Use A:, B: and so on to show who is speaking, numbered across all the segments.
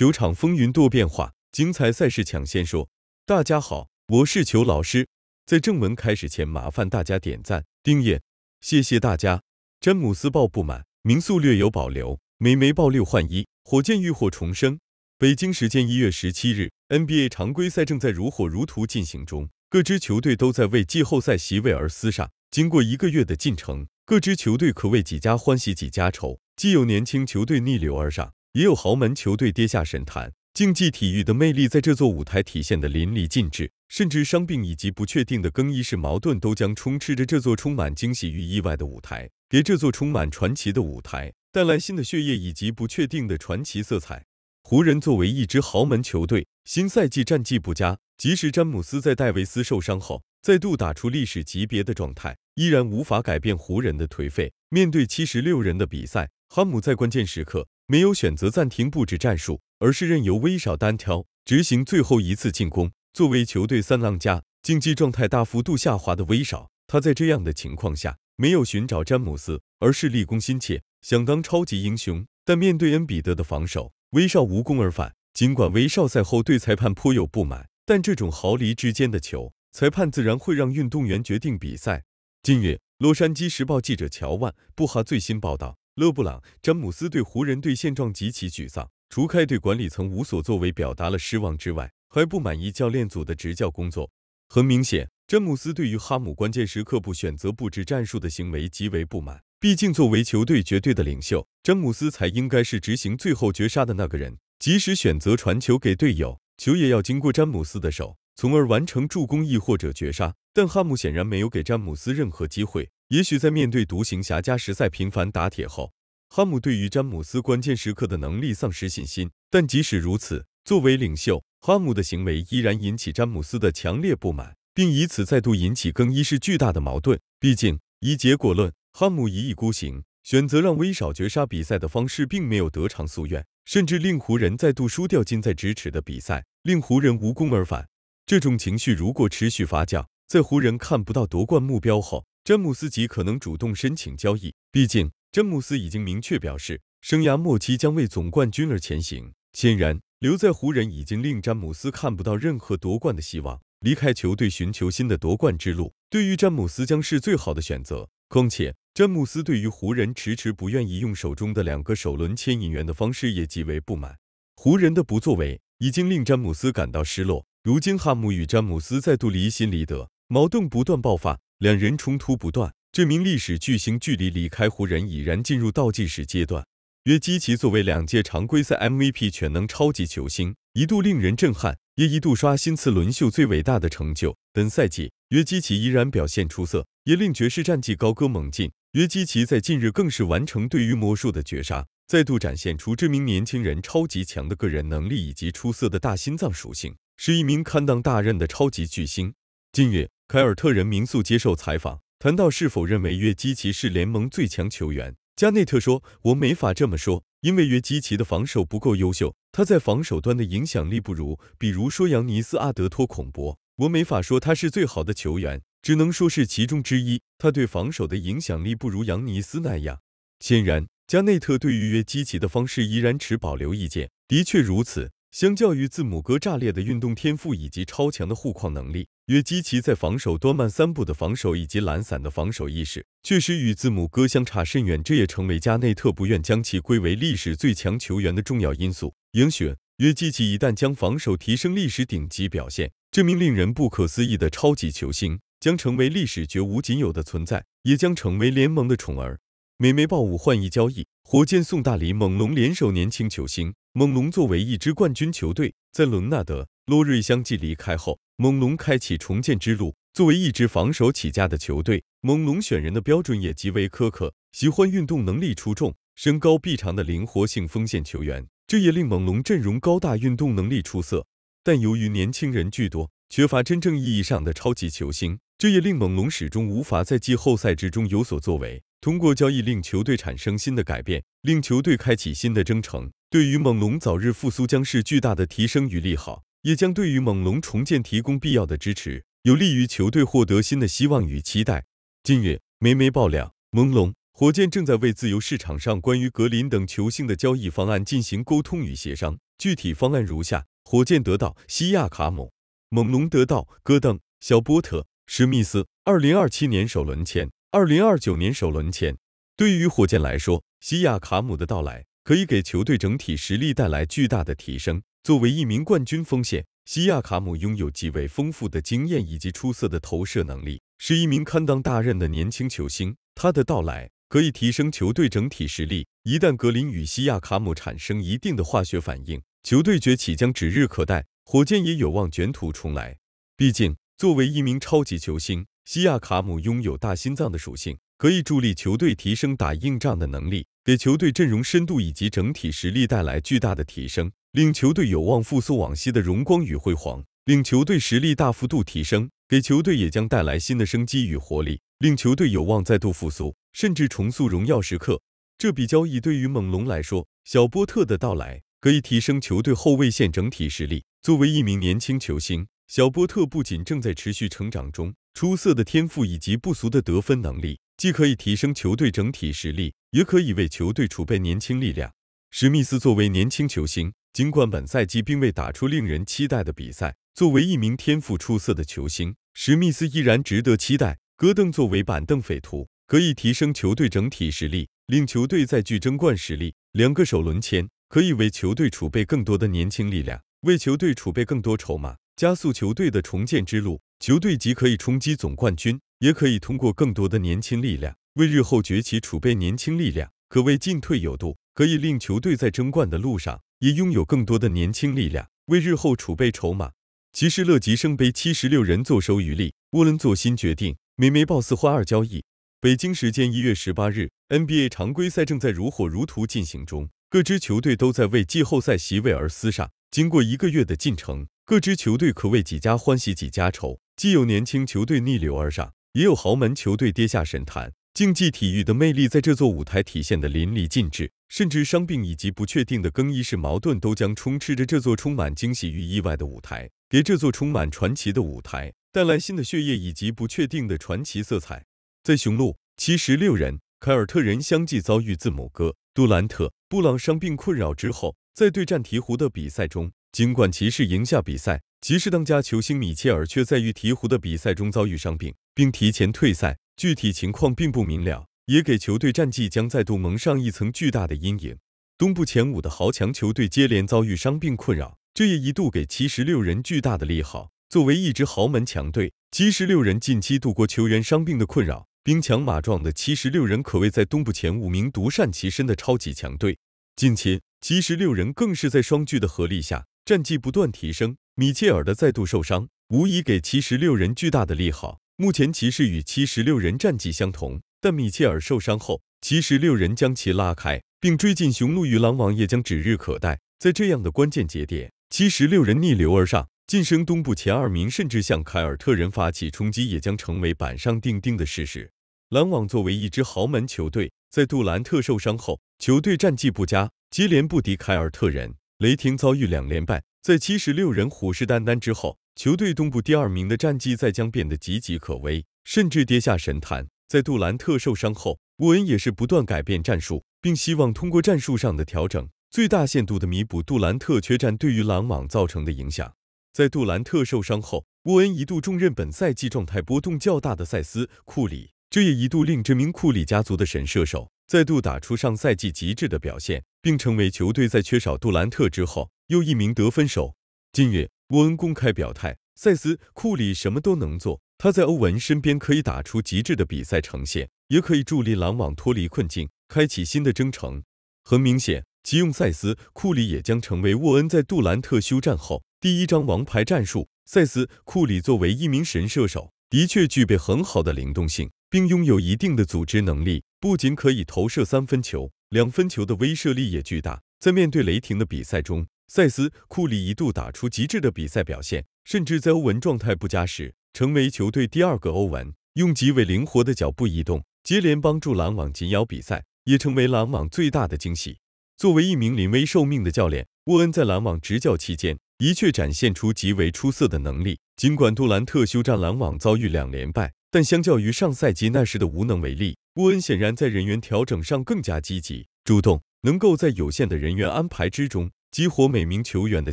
A: 球场风云多变化，精彩赛事抢先说。大家好，我是球老师。在正文开始前，麻烦大家点赞、订阅，谢谢大家。詹姆斯爆不满，名宿略有保留。美媒报六换一，火箭浴火重生。北京时间一月十七日，NBA 常规赛正在如火如荼进行中，各支球队都在为季后赛席位而厮杀。经过一个月的进程，各支球队可谓几家欢喜几家愁，既有年轻球队逆流而上。也有豪门球队跌下神坛，竞技体育的魅力在这座舞台体现得淋漓尽致。甚至伤病以及不确定的更衣室矛盾都将充斥着这座充满惊喜与意外的舞台，给这座充满传奇的舞台带来新的血液以及不确定的传奇色彩。湖人作为一支豪门球队，新赛季战绩不佳，即使詹姆斯在戴维斯受伤后再度打出历史级别的状态，依然无法改变湖人的颓废。面对七十六人的比赛，哈姆在关键时刻。没有选择暂停布置战术，而是任由威少单挑，执行最后一次进攻。作为球队三当家，竞技状态大幅度下滑的威少，他在这样的情况下没有寻找詹姆斯，而是立功心切，想当超级英雄。但面对恩比德的防守，威少无功而返。尽管威少赛后对裁判颇有不满，但这种毫厘之间的球，裁判自然会让运动员决定比赛。近日，洛杉矶时报记者乔万布哈最新报道。勒布朗·詹姆斯对湖人队现状极其沮丧，除开对管理层无所作为表达了失望之外，还不满意教练组的执教工作。很明显，詹姆斯对于哈姆关键时刻不选择布置战术的行为极为不满。毕竟，作为球队绝对的领袖，詹姆斯才应该是执行最后绝杀的那个人，即使选择传球给队友，球也要经过詹姆斯的手，从而完成助攻亦或者绝杀。但哈姆显然没有给詹姆斯任何机会。也许在面对独行侠加时赛频繁打铁后，哈姆对于詹姆斯关键时刻的能力丧失信心。但即使如此，作为领袖，哈姆的行为依然引起詹姆斯的强烈不满，并以此再度引起更衣室巨大的矛盾。毕竟，以结果论，哈姆一意孤行，选择让威少绝杀比赛的方式，并没有得偿夙愿，甚至令湖人再度输掉近在咫尺的比赛，令湖人无功而返。这种情绪如果持续发酵，在湖人看不到夺冠目标后。詹姆斯极可能主动申请交易，毕竟詹姆斯已经明确表示，生涯末期将为总冠军而前行。显然，留在湖人已经令詹姆斯看不到任何夺冠的希望，离开球队寻求新的夺冠之路，对于詹姆斯将是最好的选择。况且，詹姆斯对于湖人迟迟不愿意用手中的两个首轮牵引员的方式也极为不满，湖人的不作为已经令詹姆斯感到失落。如今，哈姆与詹姆斯再度离心离德，矛盾不断爆发。两人冲突不断，这名历史巨星距离离开湖人已然进入倒计时阶段。约基奇作为两届常规赛 MVP 全能超级球星，一度令人震撼，也一度刷新次轮秀最伟大的成就。本赛季，约基奇依然表现出色，也令爵士战绩高歌猛进。约基奇在近日更是完成对于魔术的绝杀，再度展现出这名年轻人超级强的个人能力以及出色的大心脏属性，是一名堪当大任的超级巨星。近日。凯尔特人民宿接受采访，谈到是否认为约基奇是联盟最强球员，加内特说：“我没法这么说，因为约基奇的防守不够优秀，他在防守端的影响力不如，比如说扬尼斯·阿德托孔博。我没法说他是最好的球员，只能说是其中之一。他对防守的影响力不如扬尼斯那样。”显然，加内特对于约基奇的方式依然持保留意见。的确如此。相较于字母哥炸裂的运动天赋以及超强的护框能力，约基奇在防守端慢三步的防守以及懒散的防守意识，确实与字母哥相差甚远。这也成为加内特不愿将其归为历史最强球员的重要因素。也许约基奇一旦将防守提升历史顶级表现，这名令人不可思议的超级球星将成为历史绝无仅有的存在，也将成为联盟的宠儿。美媒报五换一交易，火箭送大礼，猛龙联手年轻球星。猛龙作为一支冠军球队，在伦纳德、洛瑞相继离开后，猛龙开启重建之路。作为一支防守起家的球队，猛龙选人的标准也极为苛刻，喜欢运动能力出众、身高臂长的灵活性锋线球员。这也令猛龙阵容高大，运动能力出色。但由于年轻人居多，缺乏真正意义上的超级球星，这也令猛龙始终无法在季后赛之中有所作为。通过交易令球队产生新的改变，令球队开启新的征程。对于猛龙早日复苏将是巨大的提升与利好，也将对于猛龙重建提供必要的支持，有利于球队获得新的希望与期待。近日，美媒爆料，猛龙、火箭正在为自由市场上关于格林等球星的交易方案进行沟通与协商。具体方案如下：火箭得到西亚卡姆，猛龙得到戈登、小波特、史密斯。二零二七年首轮签。二零二九年首轮前，对于火箭来说，西亚卡姆的到来可以给球队整体实力带来巨大的提升。作为一名冠军锋线，西亚卡姆拥有极为丰富的经验以及出色的投射能力，是一名堪当大任的年轻球星。他的到来可以提升球队整体实力。一旦格林与西亚卡姆产生一定的化学反应，球队崛起将指日可待，火箭也有望卷土重来。毕竟，作为一名超级球星。西亚卡姆拥有大心脏的属性，可以助力球队提升打硬仗的能力，给球队阵容深度以及整体实力带来巨大的提升，令球队有望复苏往昔的荣光与辉煌，令球队实力大幅度提升，给球队也将带来新的生机与活力，令球队有望再度复苏，甚至重塑荣耀时刻。这笔交易对于猛龙来说，小波特的到来可以提升球队后卫线整体实力。作为一名年轻球星，小波特不仅正在持续成长中。出色的天赋以及不俗的得分能力，既可以提升球队整体实力，也可以为球队储备年轻力量。史密斯作为年轻球星，尽管本赛季并未打出令人期待的比赛，作为一名天赋出色的球星，史密斯依然值得期待。戈登作为板凳匪徒，可以提升球队整体实力，令球队再具争冠实力。两个首轮签可以为球队储备更多的年轻力量，为球队储备更多筹码。加速球队的重建之路，球队既可以冲击总冠军，也可以通过更多的年轻力量为日后崛起储备年轻力量，可谓进退有度。可以令球队在争冠的路上也拥有更多的年轻力量，为日后储备筹码。骑士乐极生杯七十六人坐收渔利。沃伦做新决定，美媒曝四换二交易。北京时间一月十八日，NBA 常规赛正在如火如荼进行中，各支球队都在为季后赛席位而厮杀。经过一个月的进程。各支球队可谓几家欢喜几家愁，既有年轻球队逆流而上，也有豪门球队跌下神坛。竞技体育的魅力在这座舞台体现得淋漓尽致，甚至伤病以及不确定的更衣室矛盾都将充斥着这座充满惊喜与意外的舞台，给这座充满传奇的舞台带来新的血液以及不确定的传奇色彩。在雄鹿七十六人、凯尔特人相继遭遇字母哥、杜兰特、布朗伤病困扰之后，在对战鹈鹕的比赛中。尽管骑士赢下比赛，骑士当家球星米切尔却在与鹈鹕的比赛中遭遇伤病，并提前退赛。具体情况并不明了，也给球队战绩将再度蒙上一层巨大的阴影。东部前五的豪强球队接连遭遇伤病困扰，这也一度给七十六人巨大的利好。作为一支豪门强队，七十六人近期度过球员伤病的困扰，兵强马壮的七十六人可谓在东部前五名独善其身的超级强队。近期，七十六人更是在双巨的合力下。战绩不断提升，米切尔的再度受伤无疑给七十六人巨大的利好。目前骑士与七十六人战绩相同，但米切尔受伤后，七十六人将其拉开，并追进雄鹿与篮网也将指日可待。在这样的关键节点，七十六人逆流而上，晋升东部前二名，甚至向凯尔特人发起冲击，也将成为板上钉钉的事实。篮网作为一支豪门球队，在杜兰特受伤后，球队战绩不佳，接连不敌凯尔特人。雷霆遭遇两连败，在七十六人虎视眈眈之后，球队东部第二名的战绩再将变得岌岌可危，甚至跌下神坛。在杜兰特受伤后，沃恩也是不断改变战术，并希望通过战术上的调整，最大限度的弥补杜兰特缺战对于篮网造成的影响。在杜兰特受伤后，沃恩一度重任本赛季状态波动较大的塞斯·库里，这也一度令这名库里家族的神射手再度打出上赛季极致的表现。并成为球队在缺少杜兰特之后又一名得分手。近日，沃恩公开表态，塞斯·库里什么都能做。他在欧文身边可以打出极致的比赛呈现，也可以助力篮网脱离困境，开启新的征程。很明显，急用塞斯·库里也将成为沃恩在杜兰特休战后第一张王牌战术。塞斯·库里作为一名神射手，的确具备很好的灵动性，并拥有一定的组织能力，不仅可以投射三分球。两分球的威慑力也巨大。在面对雷霆的比赛中，塞斯·库里一度打出极致的比赛表现，甚至在欧文状态不佳时，成为球队第二个欧文，用极为灵活的脚步移动，接连帮助篮网紧咬比赛，也成为篮网最大的惊喜。作为一名临危受命的教练，沃恩在篮网执教期间，的确展现出极为出色的能力。尽管杜兰特休战，篮网遭遇两连败，但相较于上赛季那时的无能为力。沃恩显然在人员调整上更加积极主动，能够在有限的人员安排之中激活每名球员的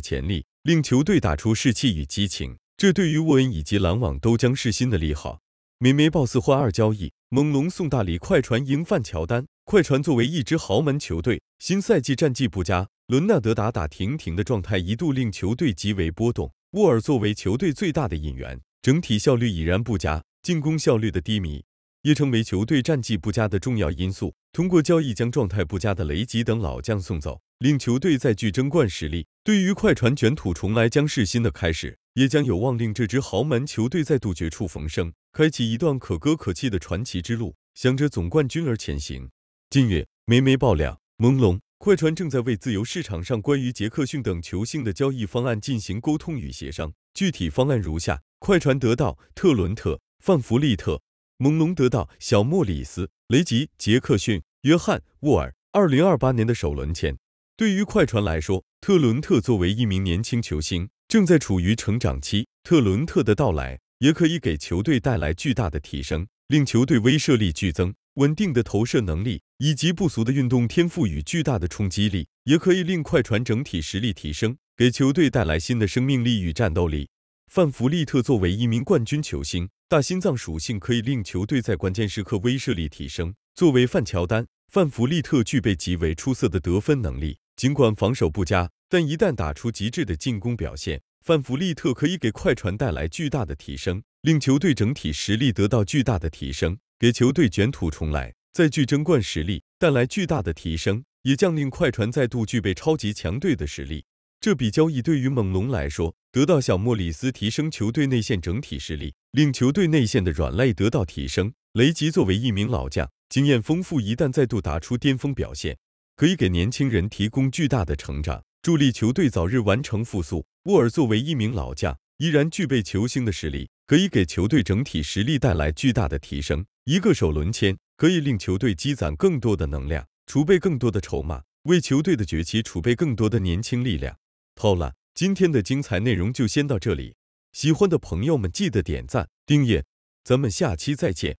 A: 潜力，令球队打出士气与激情。这对于沃恩以及篮网都将是新的利好。美媒报四换二交易，猛龙送大礼，快船迎范乔丹。快船作为一支豪门球队，新赛季战绩不佳，伦纳德打打停停的状态一度令球队极为波动。沃尔作为球队最大的引援，整体效率已然不佳，进攻效率的低迷。也成为球队战绩不佳的重要因素。通过交易将状态不佳的雷吉等老将送走，令球队再具争冠实力。对于快船卷土重来将是新的开始，也将有望令这支豪门球队再度绝处逢生，开启一段可歌可泣的传奇之路，向着总冠军而前行。近日，美媒爆料，蒙龙快船正在为自由市场上关于杰克逊等球星的交易方案进行沟通与协商。具体方案如下：快船得到特伦特、范弗利特。猛龙得到小莫里斯、雷吉、杰克逊、约翰、沃尔。二零二八年的首轮签，对于快船来说，特伦特作为一名年轻球星，正在处于成长期。特伦特的到来也可以给球队带来巨大的提升，令球队威慑力剧增。稳定的投射能力以及不俗的运动天赋与巨大的冲击力，也可以令快船整体实力提升，给球队带来新的生命力与战斗力。范弗利特作为一名冠军球星。大心脏属性可以令球队在关键时刻威慑力提升。作为范乔丹、范弗利特具备极为出色的得分能力，尽管防守不佳，但一旦打出极致的进攻表现，范弗利特可以给快船带来巨大的提升，令球队整体实力得到巨大的提升，给球队卷土重来、再具争冠实力带来巨大的提升，也将令快船再度具备超级强队的实力。这笔交易对于猛龙来说，得到小莫里斯提升球队内线整体实力，令球队内线的软肋得到提升。雷吉作为一名老将，经验丰富，一旦再度打出巅峰表现，可以给年轻人提供巨大的成长，助力球队早日完成复苏。沃尔作为一名老将，依然具备球星的实力，可以给球队整体实力带来巨大的提升。一个首轮签可以令球队积攒更多的能量，储备更多的筹码，为球队的崛起储备更多的年轻力量。好了，今天的精彩内容就先到这里。喜欢的朋友们，记得点赞、订阅，咱们下期再见。